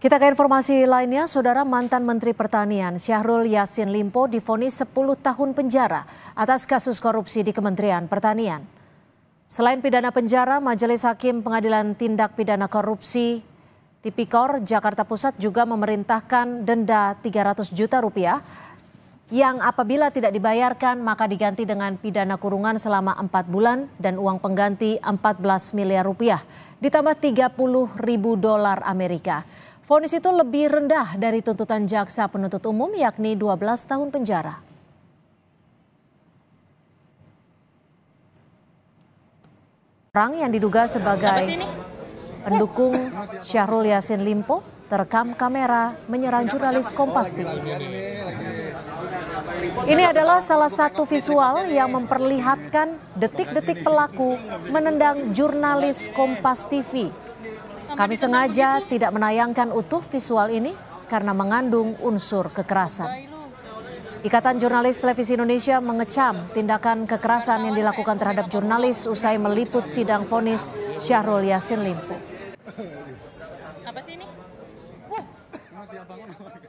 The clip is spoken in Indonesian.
Kita ke informasi lainnya, Saudara mantan Menteri Pertanian Syahrul Yassin Limpo difonis 10 tahun penjara atas kasus korupsi di Kementerian Pertanian. Selain pidana penjara, Majelis Hakim Pengadilan Tindak Pidana Korupsi Tipikor Jakarta Pusat juga memerintahkan denda 300 juta rupiah yang apabila tidak dibayarkan maka diganti dengan pidana kurungan selama 4 bulan dan uang pengganti 14 miliar rupiah ditambah 30 ribu dolar Amerika. Fonis itu lebih rendah dari tuntutan jaksa penuntut umum yakni 12 tahun penjara. Orang yang diduga sebagai pendukung Syahrul Yasin Limpo terekam kamera menyerang jurnalis Kompas TV. Oh, ini adalah salah satu visual yang memperlihatkan detik-detik pelaku menendang jurnalis Kompas TV kami sengaja tidak menayangkan utuh visual ini karena mengandung unsur kekerasan. Ikatan Jurnalis Televisi Indonesia mengecam tindakan kekerasan yang dilakukan terhadap jurnalis usai meliput sidang vonis Syahrul Yassin Limpo. Apa sih ini?